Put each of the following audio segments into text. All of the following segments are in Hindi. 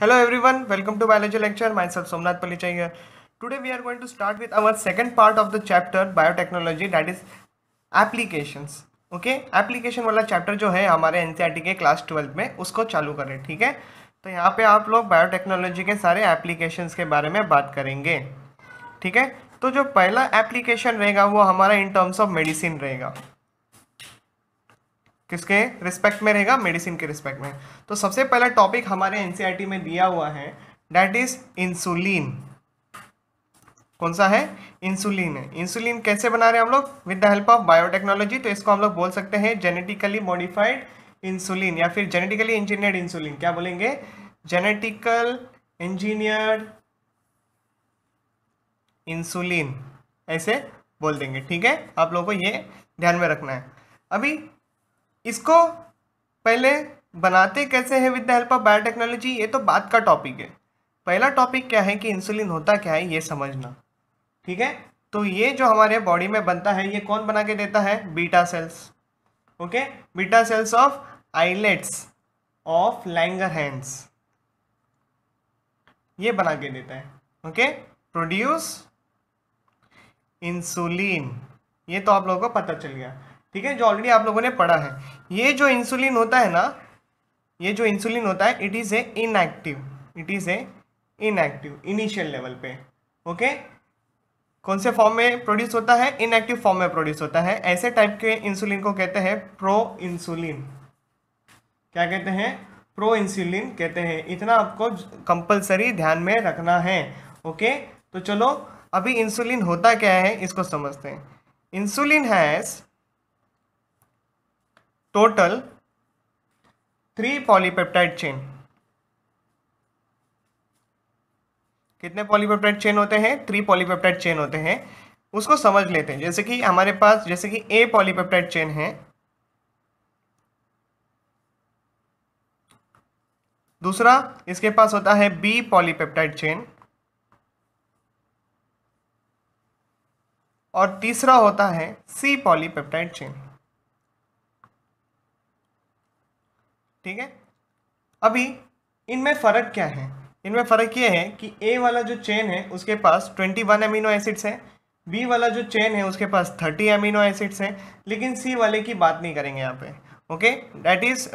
Hello everyone welcome to biology lecture myself Somnath Palli चाहिए today we are going to start with our second part of the chapter biotechnology that is application okay application वाला चैप्टर जो है हमारे एन e के क्लास ट्वेल्थ में उसको चालू करें ठीक है तो यहाँ पे आप लोग बायोटेक्नोलॉजी के सारे एप्लीकेशन के बारे में बात करेंगे ठीक है तो जो पहला एप्लीकेशन रहेगा वो हमारा इन टर्म्स ऑफ मेडिसिन रहेगा किसके रिस्पेक्ट में रहेगा मेडिसिन के रिस्पेक्ट में तो सबसे पहला टॉपिक हमारे एनसीईआरटी e में दिया हुआ है डेट इज इंसुलिन कौन सा है इंसुलिन है इंसुलिन कैसे बना रहे हैं हम लोग with the help of biotechnology तो इसको हम लोग बोल सकते हैं जेनेटिकली मॉडिफाइड इंसुलिन या फिर जेनेटिकली इंजीनियर्ड इंसुलिन क्या बोलेंगे जेनेटिकल इंजीनियर्ड इंसुलिन ऐसे बोल देंगे ठीक है आप लोगों को ये ध्यान में रखना है अभी इसको पहले बनाते कैसे हैं with the help of biotechnology ये तो बात का टॉपिक है पहला टॉपिक क्या है कि इंसुलिन होता क्या है ये समझना ठीक है तो ये जो हमारे बॉडी में बनता है ये कौन बना के देता है beta cells okay beta cells of islets of Langerhans ये बना के देता है ओके प्रोड्यूस इंसुलिन ये तो आप लोगों को पता चल गया ठीक है जो ऑलरेडी आप लोगों ने पढ़ा है ये जो इंसुलिन होता है ना ये जो इंसुलिन होता है it is a inactive it is a inactive initial level पे ओके कौन से फॉर्म में प्रोड्यूस होता है इनएक्टिव फॉर्म में प्रोड्यूस होता है ऐसे टाइप के इंसुलिन को कहते हैं प्रो इंसुलिन क्या कहते हैं प्रो इंसुलिन कहते हैं इतना आपको कंपलसरी ध्यान में रखना है ओके तो चलो अभी इंसुलिन होता क्या है इसको समझते हैं insulin has total three polypeptide chain कितने पॉलीपेप्टाइड चेन होते हैं थ्री पॉलीपेप्टाइड चेन होते हैं उसको समझ लेते हैं जैसे कि हमारे पास जैसे कि ए पॉलीपेप्टाइड चेन है दूसरा इसके पास होता है बी पॉलीपेप्टाइड चेन और तीसरा होता है सी पॉलीपेप्टाइड चेन ठीक है अभी इनमें फ़र्क क्या है इनमें फ़र्क ये है कि ए वाला जो चेन है उसके पास ट्वेंटी वन अमीनो एसिड्स हैं बी वाला जो चेन है उसके पास थर्टी अमीनो एसिड्स हैं लेकिन सी वाले की बात नहीं करेंगे यहाँ पे okay that is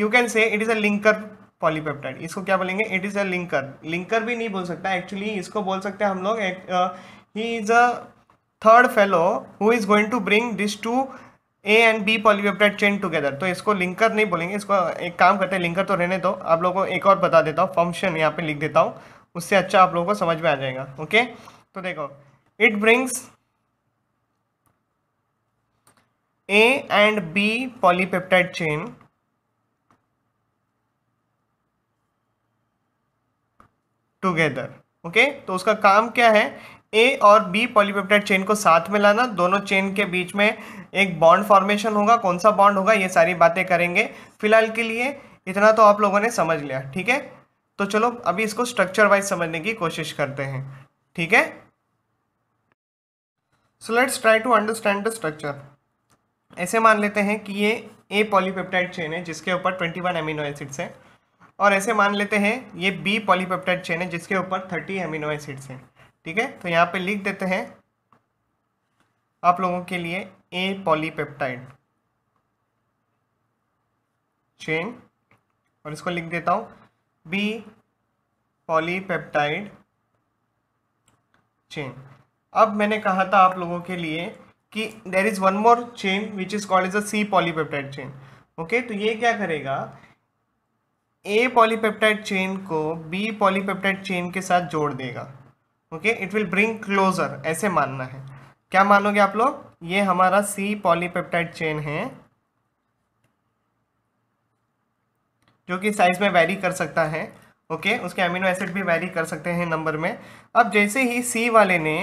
you can say it is a linker polypeptide इसको क्या बोलेंगे it is a linker linker भी नहीं बोल सकता एक्चुअली इसको बोल सकते हैं हम लोग he is a third fellow who is going to bring this to A and B polypeptide chain together तो इसको लिंकर नहीं बोलेंगे इसको एक काम करते हैं लिंकर तो रहने दो आप लोगों को एक और बता देता हूँ फंक्शन यहाँ पे लिख देता हूँ उससे अच्छा आप लोगों को समझ में आ जाएगा ओके तो देखो it brings A and B polypeptide chain together okay तो उसका काम क्या है ए और बी पॉलीपेप्टाइड चेन को साथ में लाना दोनों चेन के बीच में एक बॉन्ड फॉर्मेशन होगा कौन सा बॉन्ड होगा ये सारी बातें करेंगे फिलहाल के लिए इतना तो आप लोगों ने समझ लिया ठीक है तो चलो अभी इसको स्ट्रक्चर वाइज समझने की कोशिश करते हैं ठीक है so let's try to understand the structure ऐसे मान लेते हैं कि ये ए पॉलीपेप्टाइड चेन है जिसके ऊपर 21 एमिनो एसिड्स हैं और ऐसे मान लेते हैं ये बी पॉलीपेप्टाइड चेन है जिसके ऊपर 30 एमिनो एसिड्स हैं ठीक है तो यहाँ पे लिख देते हैं आप लोगों के लिए ए पॉलीपेप्टाइड चेन और इसको लिख देता हूँ बी पॉलीपेप्टाइड चेन अब मैंने कहा था आप लोगों के लिए कि there is one more chain which is called is a C polypeptide chain okay तो ये क्या करेगा ए पॉलीपेप्टाइड चेन को बी पॉलीपेप्टाइड चेन के साथ जोड़ देगा okay it will bring closer ऐसे मानना है क्या मानोगे आप लोग ये हमारा सी पॉलीपेप्टाइड चेन है जो कि साइज में वैरी कर सकता है ओके okay, उसके अमीनो एसिड भी वैरी कर सकते हैं नंबर में अब जैसे ही सी वाले ने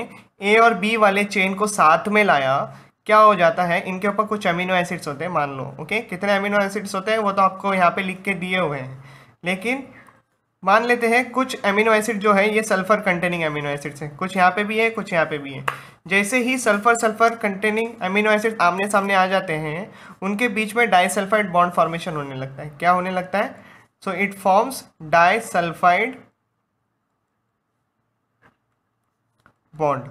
ए और बी वाले चेन को साथ में लाया क्या हो जाता है इनके ऊपर कुछ अमीनो एसिड्स होते हैं मान लो ओके okay? कितने अमीनो एसिड्स होते हैं वो तो आपको यहाँ पे लिख के दिए हुए हैं लेकिन मान लेते हैं कुछ एमिनो एसिड जो है ये सल्फर कंटेनिंग एमिनो एसिड्स हैं कुछ यहाँ पे भी है कुछ यहाँ पे भी है जैसे ही sulphur sulphur containing amino acid आमने सामने आ जाते हैं उनके बीच में डाइसल्फाइड बॉन्ड फॉर्मेशन होने लगता है क्या होने लगता है so it forms disulphide bond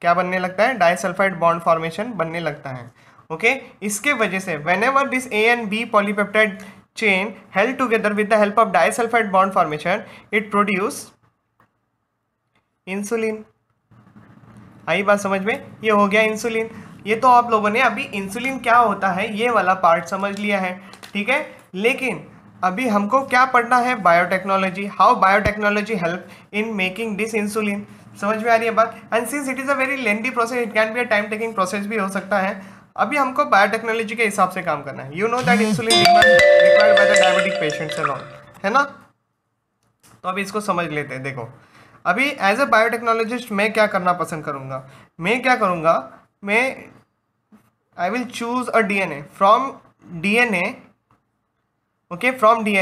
क्या बनने लगता है डाइसल्फाइड बॉन्ड फॉर्मेशन बनने लगता है ओके okay? इसके वजह से whenever this A and B polypeptide chain held together with the help of disulfide bond formation it produce insulin आई बात समझ में ये हो गया इंसुलिन ये तो आप लोगों ने अभी इंसुलिन क्या होता है ये वाला पार्ट समझ लिया है ठीक है लेकिन अभी हमको क्या पढ़ना है biotechnology how biotechnology help in making this insulin समझ में आ रही है बात and since it is a very lengthy process it can be a time taking process भी हो सकता है अभी हमको बायोटेक्नोलॉजी के हिसाब से काम करना है you know that insulin required by the diabetic patients and all है ना तो अभी इसको समझ लेते हैं देखो अभी एज अ बायोटेक्नोलॉजिस्ट मैं क्या करना पसंद करूँगा मैं क्या करूँगा मैं I will choose a D N A from D N from D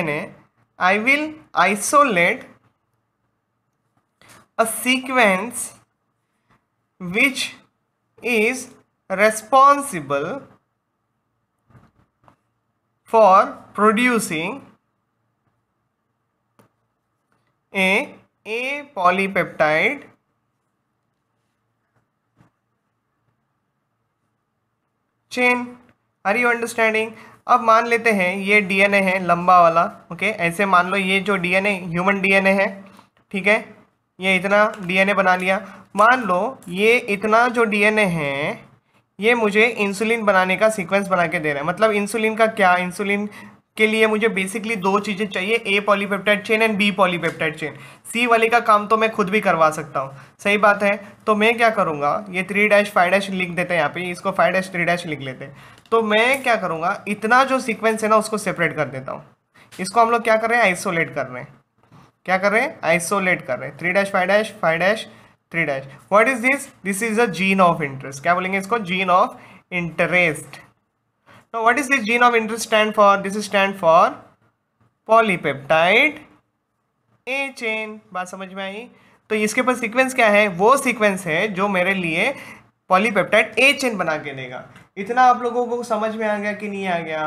I will isolate a sequence a is responsible for producing a a polypeptide chain are you understanding अब मान लेते हैं ये डीएनए है लंबा वाला ओके ऐसे मान लो ये जो डीएनए ह्यूमन डीएनए है ठीक है ये इतना डीएनए बना लिया मान लो ये इतना जो डीएनए है ये मुझे इंसुलिन बनाने का सीक्वेंस बना के दे रहा है मतलब इंसुलिन का क्या इंसुलिन के लिए मुझे बेसिकली दो चीज़ें चाहिए A polypeptide chain and B polypeptide chain C वाले का काम तो मैं खुद भी करवा सकता हूँ सही बात है तो मैं क्या करूँगा ये थ्री डैश फाइव डैश लिख देते हैं यहाँ पे इसको फाइव डैश थ्री डैश लिख लेते हैं तो मैं क्या करूँगा इतना जो सीक्वेंस है ना उसको सेपरेट कर देता हूँ इसको हम लोग क्या कर रहे हैं आइसोलेट कर रहे हैं क्या कर रहे हैं आइसोलेट कर रहे हैं three dash five dash five dash three dash what is this this is a gene of interest क्या बोलेंगे इसको जीन ऑफ इंटरेस्ट तो what is this gene of interest stand for this is stand for polypeptide A chain बात समझ में आई तो इसके पास सीक्वेंस क्या है वो सीक्वेंस है जो मेरे लिए पॉलीपेप्टाइड ए चेन बना के देगा इतना आप लोगों को समझ में आ गया कि नहीं आ गया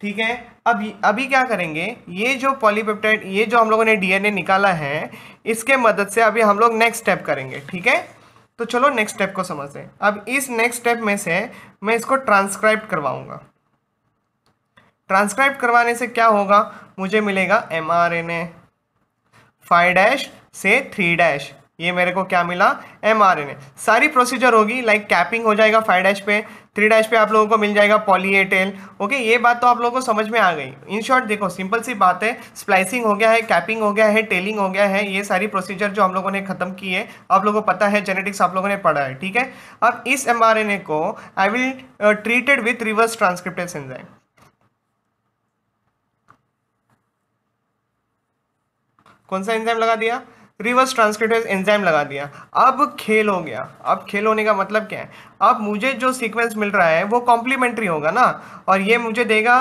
ठीक है अब अभी क्या करेंगे ये जो पॉलीपेप्टाइड ये जो हम लोगों ने डीएनए निकाला है इसके मदद से अभी हम लोग नेक्स्ट स्टेप करेंगे ठीक है तो चलो नेक्स्ट स्टेप को समझते हैं अब इस नेक्स्ट स्टेप में से मैं इसको ट्रांसक्राइब करवाऊंगा ट्रांसक्राइब करवाने से क्या होगा मुझे मिलेगा M R N A five dash से थ्री डैश ये मेरे को क्या मिला एम आर एन ए सारी प्रोसीजर होगी लाइक कैपिंग हो जाएगा फाइव डैश पे थ्री डैश पे आप लोगों को मिल जाएगा पॉलीएटेल ओके ये बात तो आप लोगों को समझ में आ गई इन शॉर्ट देखो सिंपल सी बात है स्प्लाइसिंग हो गया है कैपिंग हो गया है टेलिंग हो गया है ये सारी प्रोसीजर जो हम लोगों ने खत्म की है आप लोगों को पता है जेनेटिक्स आप लोगों ने पढ़ा है ठीक है अब इस एम आर एन ए को I will treated with reverse transcriptase enzyme कौन सा एंजाइम लगा दिया रिवर्स ट्रांसक्रिप्टेज एंजाइम लगा दिया अब खेल हो गया अब खेल होने का मतलब क्या है अब मुझे जो सीक्वेंस मिल रहा है वो कॉम्प्लीमेंट्री होगा ना और ये मुझे देगा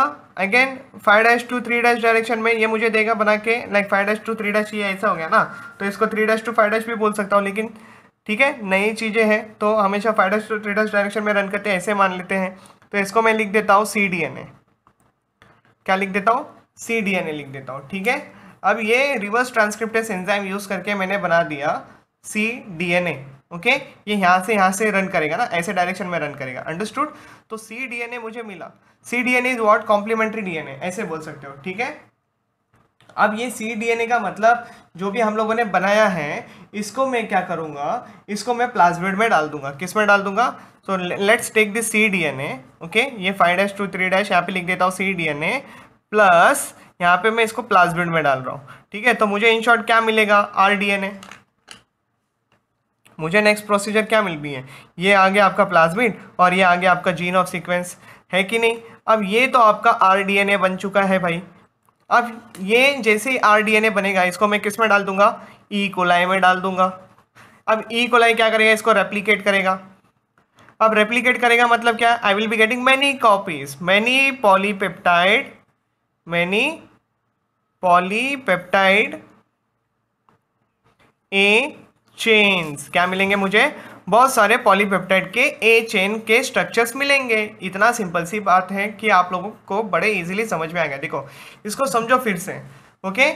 again five dash two three dash direction में ये मुझे देगा बना के like five dash two three dash ये ऐसा हो गया ना तो इसको three dash two five dash भी बोल सकता हूँ लेकिन ठीक है नई चीज़ें हैं तो हमेशा five dash two three dash direction में रन करते हैं ऐसे मान लेते हैं तो इसको मैं लिख देता हूँ सी डी एन ए क्या लिख देता हूँ सी डी एन ए लिख देता हूँ ठीक है अब ये रिवर्स ट्रांसक्रिप्टेस एंजाइम यूज करके मैंने बना दिया C D N A okay ये यहाँ से यहाँ से रन करेगा ना ऐसे डायरेक्शन में रन करेगा अंडरस्टूड तो सी डी एन ए मुझे मिला C D N A is what complementary D N A ऐसे बोल सकते हो ठीक है अब ये सी डी एन ए का मतलब जो भी हम लोगों ने बनाया है इसको मैं क्या करूँगा इसको मैं प्लाजमेड में डाल दूंगा किस में डाल दूंगा तो let's take this C D N A okay ये five dash two three dash यहाँ पे लिख देता हूँ C D N A plus यहाँ पे मैं इसको प्लाज्मिड में डाल रहा हूँ ठीक है तो मुझे इन शॉर्ट क्या मिलेगा आर डी एन ए मुझे नेक्स्ट प्रोसीजर क्या मिल भी है ये आ गया आपका प्लाज्मिड और ये आ गया आपका जीन ऑफ सीक्वेंस है कि नहीं अब ये तो आपका आर डी एन ए बन चुका है भाई अब ये जैसे ही आर डी एन ए बनेगा इसको मैं किस में डाल दूंगा ई e. कोलाई में डाल दूंगा अब ई e. कोलाई क्या करेगा इसको रेप्लीकेट करेगा अब रेप्लीकेट करेगा मतलब क्या I will be getting many copies many polypeptide many polypeptide A chains क्या मिलेंगे मुझे बहुत सारे पॉलीपेप्टाइड के ए चेन के स्ट्रक्चर्स मिलेंगे इतना सिंपल सी बात है कि आप लोगों को बड़े इजीली समझ में आ गया देखो इसको समझो फिर से ओके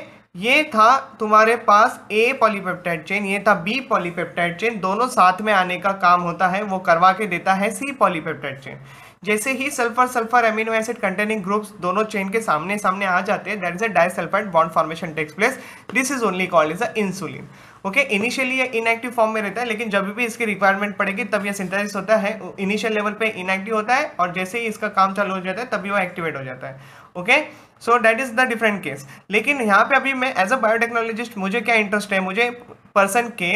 ये था तुम्हारे पास ए पॉलीपेप्टाइड चेन ये था बी पॉलीपेप्टाइड चेन दोनों साथ में आने का काम होता है वो करवा के देता है सी पॉलीपेप्टाइड चेन जैसे ही sulphur sulphur amino acid containing groups दोनों चेन के सामने सामने आ जाते हैं that is a bond formation takes place this is only called is a insulin okay initially ये इनएक्टिव फॉर्म में रहता है लेकिन जब भी इसकी रिक्वायरमेंट पड़ेगी तब ये सिंथेसिस होता है इनिशियल लेवल पे इनएक्टिव होता है और जैसे ही इसका काम चालू हो जाता है तभी वो एक्टिवेट हो जाता है okay so that is the different case लेकिन यहाँ पे अभी मैं एज अ बायोटेक्नोलॉजिस्ट मुझे क्या इंटरेस्ट है मुझे पर्सन के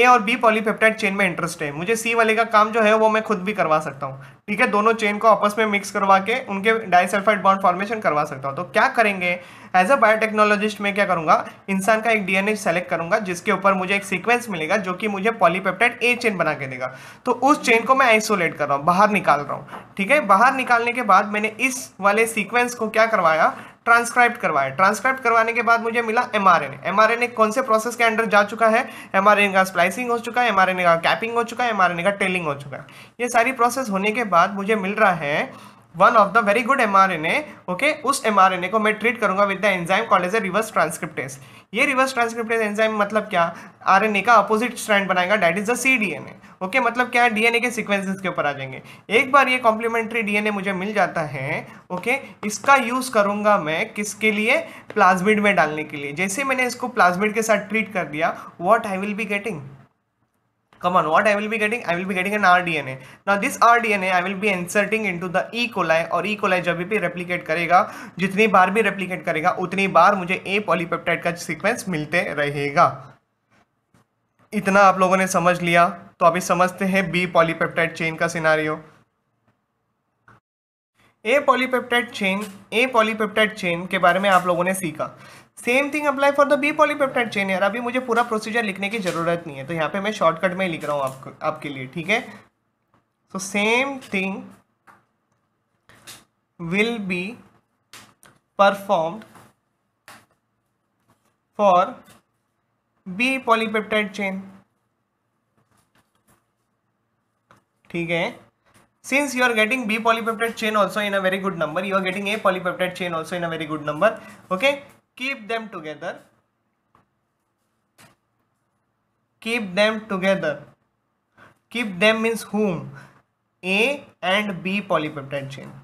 ए और बी पॉलीपेप्टाइड चेन में इंटरेस्ट है मुझे सी वाले का काम जो है वो मैं खुद भी करवा सकता हूँ ठीक है दोनों चेन को आपस में मिक्स करवा के उनके डाइसल्फाइड बॉन्ड फॉर्मेशन करवा सकता हूँ तो क्या करेंगे एज अ बायोटेक्नोलॉजिस्ट मैं क्या करूंगा इंसान का एक डीएनए सेलेक्ट करूंगा जिसके ऊपर मुझे एक सीक्वेंस मिलेगा जो कि मुझे पॉलीपेप्टाइड ए चेन बना के देगा तो उस चेन को मैं आइसोलेट कर रहा हूँ बाहर निकाल रहा हूँ ठीक है बाहर निकालने के बाद मैंने इस वाले सीक्वेंस को क्या करवाया ट्रांसक्राइब करवाया ट्रांसक्राइब करवाने के बाद मुझे मिला एमआरएनए एमआरएनए कौन से प्रोसेस के अंडर जा चुका है एमआरएनए का स्प्लाइसिंग हो चुका है एमआरएनए का कैपिंग हो चुका है एमआरएनए का टेलिंग हो चुका है ये सारी प्रोसेस होने के बाद बाद मुझे मिल रहा है one of the very good M R N A okay उस एम आर एन ए को मैं ट्रीट करूंगा with the enzyme called a reverse transcriptase ये रिवर्स ट्रांसक्रिप्टेज एंजाइम मतलब क्या आर एन ए का अपोजिट स्ट्रैंड बनाएगा that is the C D N A okay मतलब क्या है डीएनए के सीक्वेंसेस के ऊपर आ जाएंगे एक बार ये कॉम्प्लीमेंट्री डीएनए मुझे मिल जाता है ओके okay? इसका यूज़ करूंगा मैं किसके लिए प्लाज्मिड में डालने के लिए जैसे मैंने इसको प्लाज्मिड के साथ ट्रीट कर दिया what I will be getting come on what i will be getting i will be getting an rdna now this rdna i will be inserting into the e coli और e coli जब भी replicate करेगा जितनी बार भी replicate करेगा उतनी बार मुझे a polypeptide का sequence मिलते रहेगा इतना आप लोगों ने समझ लिया तो अभी समझते हैं b polypeptide chain का scenario A polypeptide chain A polypeptide chain के बारे में आप लोगों ने सीखा same thing apply for the B polypeptide chain यार अभी मुझे पूरा प्रोसीजर लिखने की जरूरत नहीं है तो यहाँ पे मैं शॉर्टकट में ही लिख रहा हूँ आपको आपके लिए ठीक है so same thing will be performed for B polypeptide chain ठीक है since you are getting B polypeptide chain also in a very good number you are getting A polypeptide chain also in a very good number okay keep them together keep them together keep them means whom a and b polypeptide chain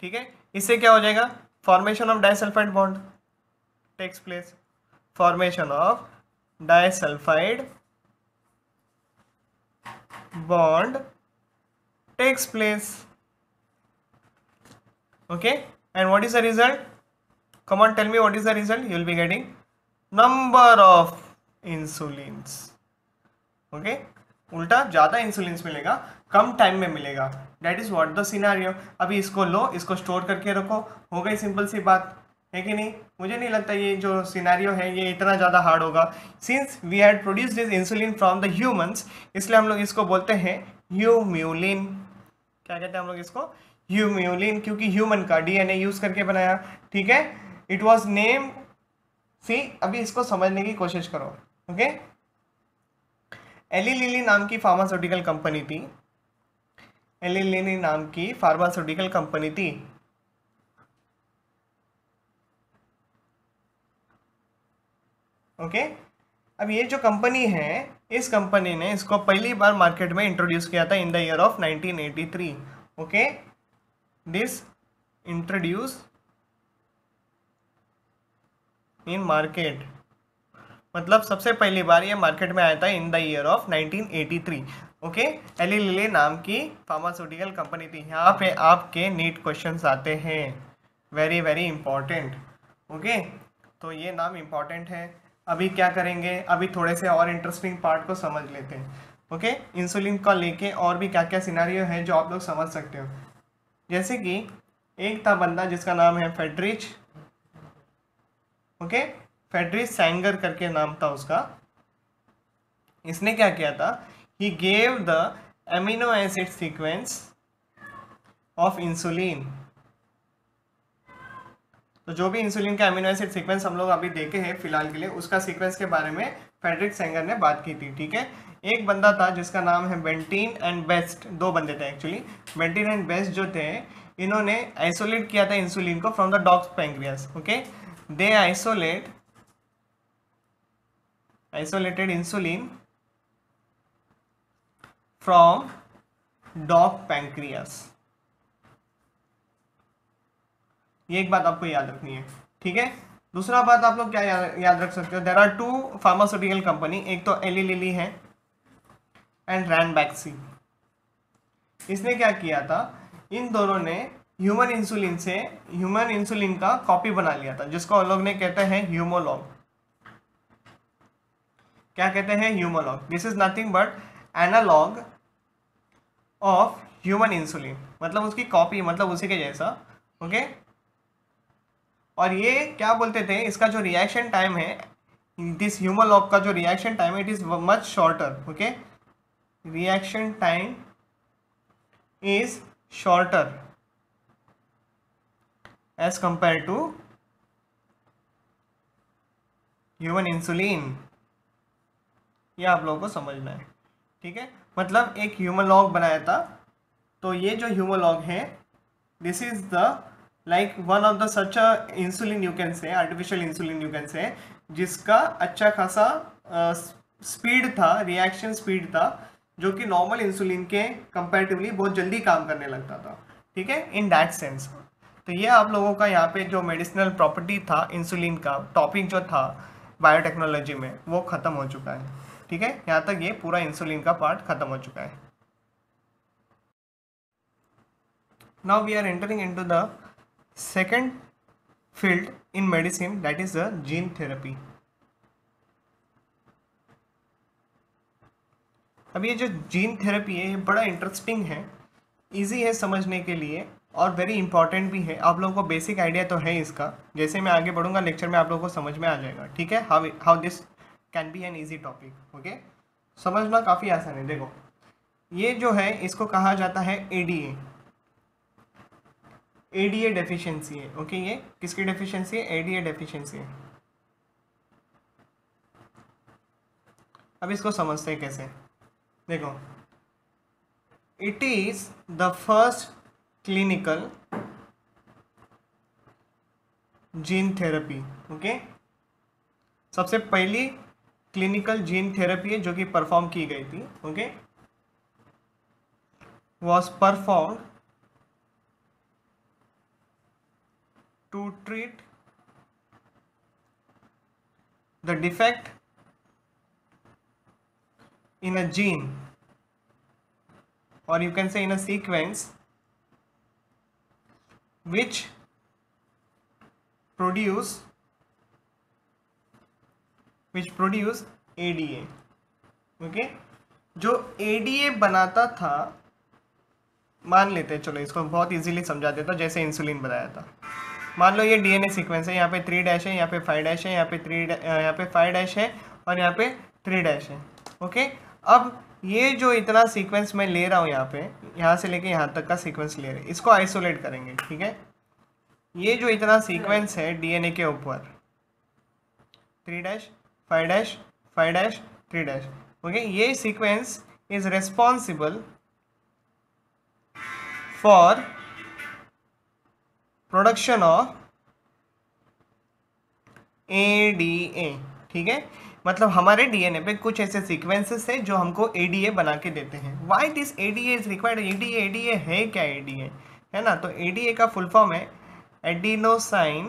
ठीक है इससे क्या हो जाएगा formation of disulphide bond takes place formation of disulphide bond takes place okay and what is the result come on tell me what is the result you will be getting number of insulins okay उल्टा ज़्यादा इंसुलिन मिलेगा कम टाइम में मिलेगा that is what the scenario अभी इसको लो इसको स्टोर करके रखो हो गई सिंपल सी बात है कि नहीं मुझे नहीं लगता ये जो सीनारियो है ये इतना ज़्यादा हार्ड होगा since we had produce this insulin from the humans इसलिए हम लोग इसको बोलते हैं ह्यूम्यूलिन क्या कहते हैं हम लोग इसको ह्यूम्यूलिन क्योंकि ह्यूमन का डीएनए यूज करके बनाया ठीक है इट वॉज नेम सी अभी इसको समझने की कोशिश करो ओके एली लिली नाम की फार्मास्यूटिकल कंपनी थी एली लिली नाम की फार्मास्यूटिकल कंपनी थी ओके okay? अब ये जो कंपनी है इस कंपनी ने इसको पहली बार मार्केट में इंट्रोड्यूस किया था in the year of 1983 okay okay? this introduce in market मतलब सबसे पहली बार ये मार्केट में आया था in the year of 1983 okay Eli Lilly नाम की फार्मास्यूटिकल कंपनी थी यहाँ पे आपके नीट क्वेश्चंस आते हैं वेरी वेरी इंपॉर्टेंट ओके तो ये नाम इम्पॉर्टेंट है अभी क्या करेंगे अभी थोड़े से और इंटरेस्टिंग पार्ट को समझ लेते हैं ओके इंसुलिन का लेके और भी क्या क्या सिनारियो है जो आप लोग समझ सकते हो जैसे कि एक था बंदा जिसका नाम है फेडरिच ओके फेडरिच सैंगर करके नाम था उसका इसने क्या किया था he gave the amino acid sequence of insulin तो जो भी इंसुलिन का एमिनो एसिड सीक्वेंस हम लोग अभी देखे हैं फिलहाल के लिए उसका सीक्वेंस के बारे में फेडरिक सेंगर ने बात की थी ठीक है एक बंदा था जिसका नाम है बेंटीन एंड बेस्ट दो बंदे थे एक्चुअली बेंटीन एंड बेस्ट जो थे इन्होंने आइसोलेट किया था इंसुलिन को from the dogs pancreas okay they isolate isolated insulin from dog pancreas ये एक बात आपको याद रखनी है ठीक है दूसरा बात आप लोग क्या याद रख सकते हो there are two pharmaceutical company एक तो एली लिली है एंड रैन बैक्सी इसने क्या किया था इन दोनों ने ह्यूमन इंसुलिन से ह्यूमन इंसुलिन का कॉपी बना लिया था जिसको लोग ने कहते हैं ह्यूमोलॉग क्या कहते हैं Humalog this is nothing but analogue of human insulin मतलब उसकी कॉपी मतलब उसी के जैसा ओके और ये क्या बोलते थे इसका जो रिएक्शन टाइम है दिस ह्यूमोलॉग का जो रिएक्शन टाइम है it is much shorter okay reaction time is shorter as compared to human insulin ये आप लोगों को समझना है ठीक है मतलब एक ह्यूमन लॉग बनाया था तो ये जो ह्यूमन लॉग है this is the like one of the such insulin you can say artificial insulin you can say जिसका अच्छा खासा स्पीड uh, था रिएक्शन स्पीड था जो कि नॉर्मल इंसुलिन के कंपेरेटिवली बहुत जल्दी काम करने लगता था ठीक है इन दैट सेंस तो ये आप लोगों का यहाँ पे जो मेडिसिनल प्रॉपर्टी था इंसुलिन का टॉपिक जो था बायोटेक्नोलॉजी में वो ख़त्म हो चुका है ठीक है यहाँ तक ये पूरा इंसुलिन का पार्ट ख़त्म हो चुका है we are entering into the second field in medicine that is the gene therapy अब ये जो जीन थेरेपी है ये बड़ा इंटरेस्टिंग है इजी है समझने के लिए और वेरी इंपॉर्टेंट भी है आप लोगों को बेसिक आइडिया तो है इसका जैसे मैं आगे बढ़ूंगा लेक्चर में आप लोगों को समझ में आ जाएगा ठीक है how how this can be an easy topic okay समझना काफ़ी आसान है देखो ये जो है इसको कहा जाता है A D A A D A deficiency है ओके ये किसकी डेफिशिएंसी है ए डी ए डेफिशिएंसी है अब इसको समझते हैं कैसे देखो it is the first clinical gene therapy okay सबसे पहली क्लिनिकल जीन थेरेपी है जो कि परफॉर्म की गई थी okay was perform to treat the defect in a gene or you can say in a sequence which produce which produce ADA okay? जो ADA बनाता था मान लेते हैं चलो इसको बहुत इजीली समझा देता हूँ जैसे इंसुलिन बनाया था मान लो ये डीएनए सीक्वेंस है यहाँ पे थ्री डैश है यहाँ पे फाइव डैश है यहाँ पे थ्री यहाँ पे फाइव डैश है और यहाँ पे थ्री डैश है ओके okay? अब ये जो इतना सीक्वेंस मैं ले रहा हूँ यहाँ पे यहाँ से लेके यहाँ तक का सीक्वेंस ले रहे इसको आइसोलेट करेंगे ठीक है ये जो इतना सीक्वेंस है डीएनए के ऊपर three dash five dash five dash three dash okay ये sequence is responsible for production of A D A ठीक है मतलब हमारे डीएनए पे कुछ ऐसे सीक्वेंसेस हैं जो हमको एडीए बना के देते हैं why this ADA is required ADA ADA है क्या एडीए है ना तो एडीए का फुल फॉर्म है adenosine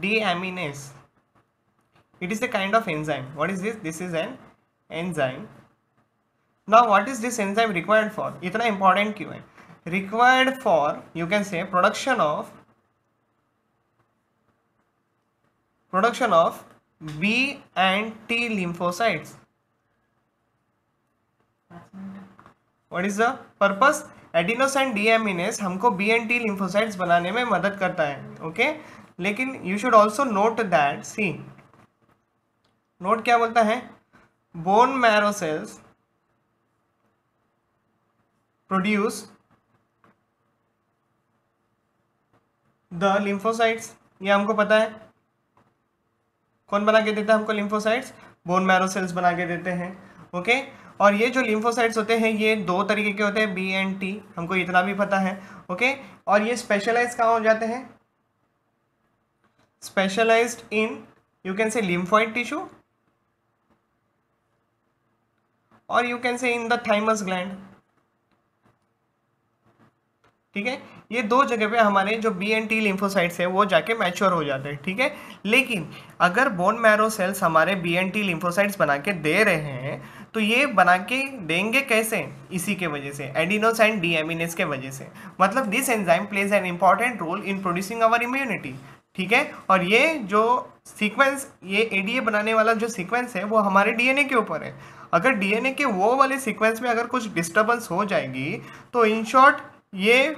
deaminase it is a kind of enzyme what is this this is an enzyme now what is this enzyme required for इतना इंपॉर्टेंट क्यों है required for you can say production of production of B and T lymphocytes what is the purpose adenosine deaminase हमको बी एंड टी लिम्फोसाइट्स बनाने में मदद करता है ओके लेकिन you should also note that C note क्या बोलता है bone marrow produce the lymphocytes ये हमको पता है कौन बना के देता है हमको लिम्फोसाइट्स बोन मैरो सेल्स बना के देते हैं ओके और ये जो लिम्फोसाइट्स होते हैं ये दो तरीके के होते हैं बी एंड टी हमको इतना भी पता है ओके और ये स्पेशलाइज कहाँ हो जाते हैं specialise in you can say lymphoid tissue और you can say in the thymus gland ठीक है ये दो जगह पे हमारे जो बी एन टी लिम्फोसाइट्स है वो जाके मैच्योर हो जाते हैं ठीक है लेकिन अगर बोन मैरो सेल्स हमारे बी एन टी लिम्फोसाइट्स बना के दे रहे हैं तो ये बना के देंगे कैसे इसी के वजह से एडिनोस एंड डी एमिनेस के वजह से मतलब this enzyme plays an important role in producing our immunity ठीक है और ये जो सीक्वेंस ये एडीए बनाने वाला जो सीक्वेंस है वो हमारे डीएनए के ऊपर है अगर डीएनए के वो वाले सीक्वेंस में अगर कुछ डिस्टर्बेंस हो जाएगी तो इन शॉर्ट ये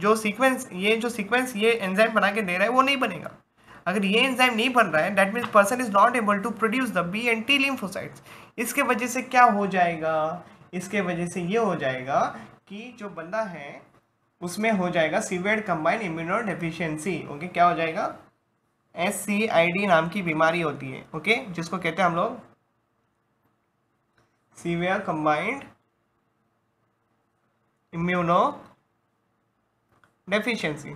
जो सीक्वेंस ये जो सीक्वेंस ये एंजाइम बना के दे रहा है वो नहीं बनेगा अगर ये एंजाइम नहीं बन रहा है that means person is not able to produce the B and T lymphocytes इसके वजह से क्या हो जाएगा इसके वजह से ये हो जाएगा कि जो बंदा है उसमें हो जाएगा severe combined immuno deficiency okay क्या हो जाएगा एस सी आई डी नाम की बीमारी होती है ओके okay? जिसको कहते हैं हम लोग सीवियर कंबाइंड इम्यूनो डेफिशिएंसी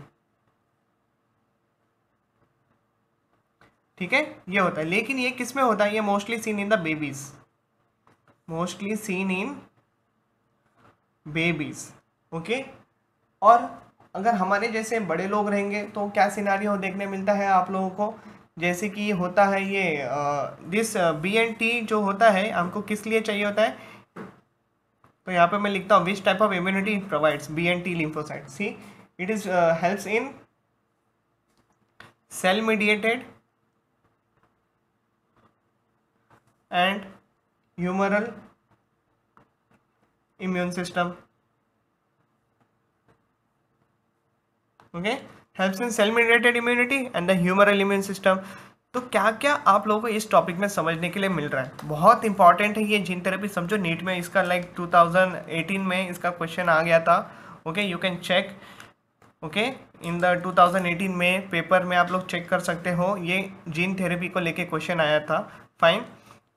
ठीक है ये होता है लेकिन ये किस में होता है ये mostly seen in the babies mostly seen in babies okay और अगर हमारे जैसे बड़े लोग रहेंगे तो क्या सिनारियो देखने मिलता है आप लोगों को जैसे कि होता है ये दिस बी एंड टी जो होता है हमको किस लिए चाहिए होता है तो यहाँ पे मैं लिखता हूँ which type of immunity it provides B and T lymphocyte C it is uh, helps in cell mediated and humoral immune okay help in cell mediated immunity and the humoral immune system तो क्या क्या आप लोगों को इस टॉपिक में समझने के लिए मिल रहा है बहुत इंपॉर्टेंट है ये जीन थेरेपी समझो नीट में इसका लाइक like 2018 में इसका क्वेश्चन आ गया था okay you can check okay in the 2018 में पेपर में आप लोग चेक कर सकते हो ये जीन थेरेपी को लेके क्वेश्चन आया था फाइन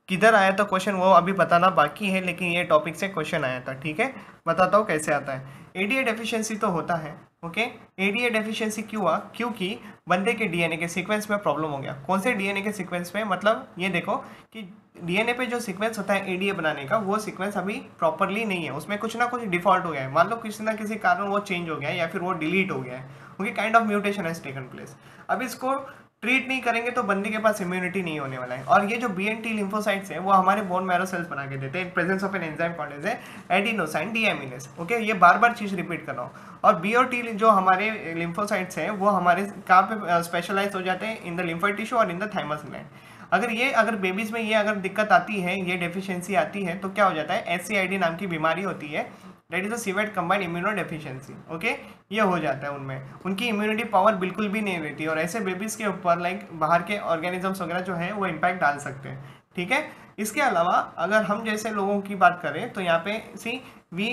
किधर आया था क्वेश्चन वो अभी बताना बाकी है लेकिन ये टॉपिक से क्वेश्चन आया था ठीक है बताता हूँ कैसे आता है एडीए डेफिशिएंसी तो होता है ओके एडीए डेफिशिएंसी क्यों हुआ क्योंकि बंदे के डीएनए के सीक्वेंस में प्रॉब्लम हो गया कौन से डीएनए के सीक्वेंस में मतलब ये देखो कि डीएनए पे जो सीक्वेंस होता है एडीए बनाने का वो सीक्वेंस अभी प्रॉपरली नहीं है उसमें कुछ ना कुछ डिफॉल्ट हो गया है मान लो किसी ना किसी कारण वो चेंज हो गया है या फिर वो डिलीट हो गया है okay kind of mutation has taken place अब इसको ट्रीट नहीं करेंगे तो बंदे के पास इम्यूनिटी नहीं होने वाला है और ये जो बी एन टी लिम्फोसाइट्स हैं वो हमारे बोन मैरो सेल्स बना के देते हैं presence of an enzyme called है एडिनोसाइन डीएमिनेस ओके ये बार बार चीज़ रिपीट कर रहा हूँ और बी ओ टी जो हमारे लिम्फोसाइट्स हैं वो हमारे कहाँ पे स्पेशलाइज हो जाते हैं इन द लिम्फोइड टिश्यू और इन द थाइमस ग्लैंड अगर ये अगर बेबीज़ में ये अगर दिक्कत आती है ये डेफिशिएंसी आती है तो क्या हो जाता है एस नाम की बीमारी होती है that is the combined immuno deficiency okay ये हो जाता है उनमें उनकी इम्यूनिटी पावर बिल्कुल भी नहीं रहती और ऐसे बेबीज़ के ऊपर लाइक बाहर के ऑर्गेनिजम्स वगैरह जो है वो इम्पैक्ट डाल सकते हैं ठीक है इसके अलावा अगर हम जैसे लोगों की बात करें तो यहाँ पे see we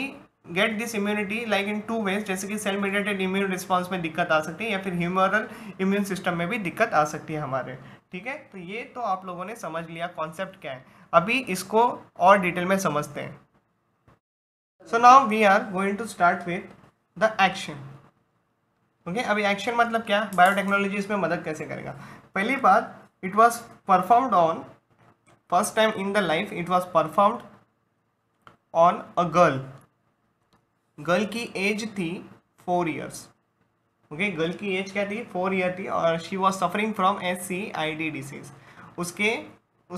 get this immunity like in two ways जैसे कि सेल मेडिटेड इम्यून रिस्पॉन्स में दिक्कत आ सकती है या फिर ह्यूमरल इम्यून सिस्टम में भी दिक्कत आ सकती है हमारे ठीक है तो ये तो आप लोगों ने समझ लिया कॉन्सेप्ट क्या है अभी इसको और डिटेल में समझते हैं so now we are going to start with the action okay अभी एक्शन मतलब क्या बायोटेक्नोलॉजी इसमें मदद कैसे करेगा पहली बात it was performed on first time in the life it was performed on a girl girl की एज थी फोर ईयर्स ओके गर्ल की एज क्या थी फोर ईयर थी और she was suffering from S C I D disease उसके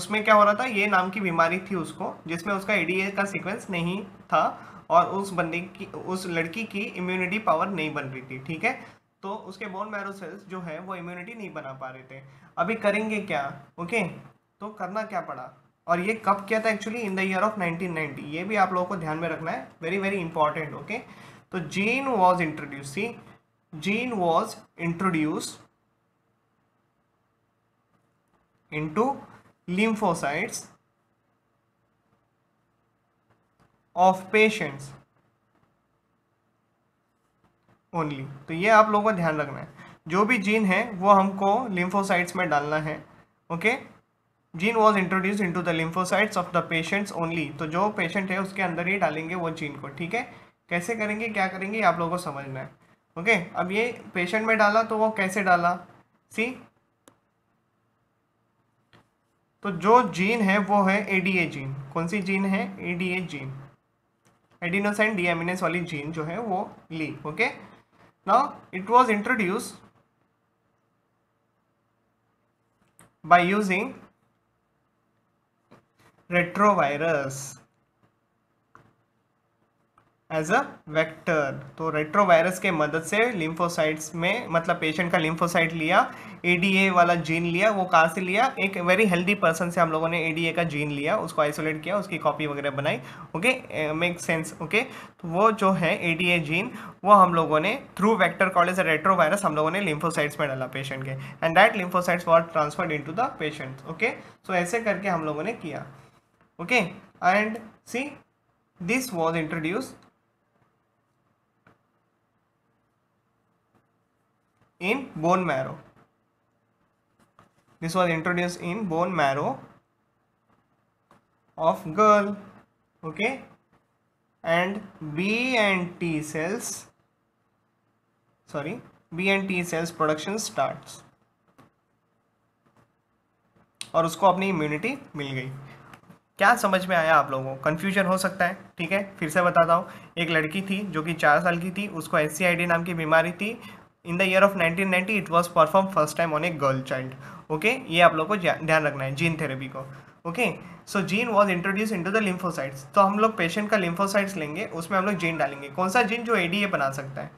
उसमें क्या हो रहा था ये नाम की बीमारी थी उसको जिसमें उसका ए डी ए का सिक्वेंस नहीं था और उस बंदे की उस लड़की की इम्यूनिटी पावर नहीं बन रही थी ठीक है तो उसके बोन मैरो सेल्स जो है वो इम्यूनिटी नहीं बना पा रहे थे अभी करेंगे क्या ओके तो करना क्या पड़ा और ये कब किया था actually in the year of 1990 ये भी आप लोगों को ध्यान में रखना है वेरी वेरी इंपॉर्टेंट ओके तो gene was introduce see gene was introduce into lymphocytes of patients only तो ये आप लोगों को ध्यान रखना है जो भी जीन है वो हमको लिम्फोसाइट्स में डालना है okay gene was introduce to the lymphocytes of the patients only तो जो पेशेंट है उसके अंदर ही डालेंगे वो जीन को ठीक है कैसे करेंगे क्या करेंगे आप लोगों को समझना है ओके okay? अब ये पेशेंट में डाला तो वो कैसे डाला सी तो जो जीन है वो है एडीए जीन कौन सी जीन है एडीए जीन एडिनोसाइन डीएमिनेस वाली जीन जो है वो ली okay now it was introduce by using retrovirus as a vector तो रेट्रोवायरस के मदद से लिम्फोसाइट्स में मतलब पेशेंट का लिम्फोसाइट लिया ए डी ए वाला जीन लिया वो कहाँ से लिया एक वेरी हेल्दी पर्सन से हम लोगों ने ए डी ए का जीन लिया उसको आइसोलेट किया उसकी कॉपी वगैरह बनाई ओके मेक सेंस ओके तो वो जो है ए जीन वो हम लोगों ने through vector call as retrovirus हम लोगों ने लिम्फोसाइट्स में डाला पेशेंट के and that lymphocytes were transferred into the patient okay so ऐसे करके हम लोगों ने किया okay and see this was introduce in bone marrow this was introduced in bone marrow of girl okay and b and t cells sorry b and t cells production starts और उसको अपनी इम्यूनिटी मिल गई क्या समझ में आया आप लोगों को कन्फ्यूजन हो सकता है ठीक है फिर से बताता हूँ एक लड़की थी जो कि चार साल की थी उसको एस नाम की बीमारी थी in the year of 1990 it was perform first time on a girl child okay ये आप लोग को ध्यान रखना है जीन थेरेपी को okay so gene was introduce into the lymphocytes तो हम लोग पेशेंट का लिम्फोसाइट्स लेंगे उसमें हम लोग जीन डालेंगे कौन सा जीन जो एडीए बना सकता है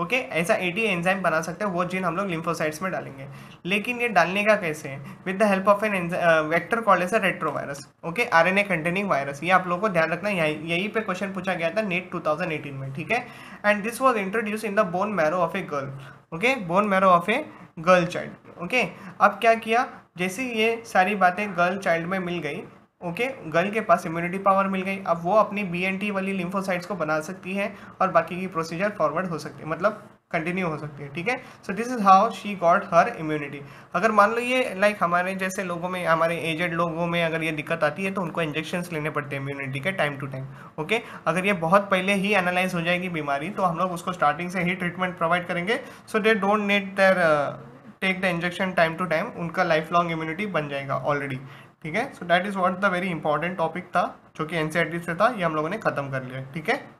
ओके ऐसा एटी एंजाइम बना सकते हैं वो जीन हम लोग लिम्फोसाइट्स में डालेंगे लेकिन ये डालने का कैसे है with the help of an vector call as a virus okay R N A containing virus ये आप लोगों को ध्यान रखना यही यही पे क्वेश्चन पूछा गया था नेट 2018 में ठीक है and this was introduce in the bone marrow of a girl okay bone marrow of a girl child okay अब क्या किया जैसे ये सारी बातें गर्ल चाइल्ड में मिल गई ओके okay, गर्ल के पास इम्यूनिटी पावर मिल गई अब वो अपनी बी वाली लिम्फोसाइट्स को बना सकती है और बाकी की प्रोसीजर फॉरवर्ड हो सकती है मतलब कंटिन्यू हो सकती है ठीक है so this is how she got her immunity अगर मान लो ये लाइक like, हमारे जैसे लोगों में हमारे एजेड लोगों में अगर ये दिक्कत आती है तो उनको इंजेक्शन लेने पड़ते हैं इम्यूनिटी के टाइम टू टाइम ओके अगर ये बहुत पहले ही एनालाइज हो जाएगी बीमारी तो हम लोग उसको स्टार्टिंग से ही ट्रीटमेंट प्रोवाइड करेंगे so they don't need there take the injection time to time उनका लाइफ लॉन्ग इम्यूनिटी बन जाएगा ऑलरेडी ठीक है so that is what the very important topic था जो कि एन e से था ये हम लोगों ने खत्म कर लिया ठीक है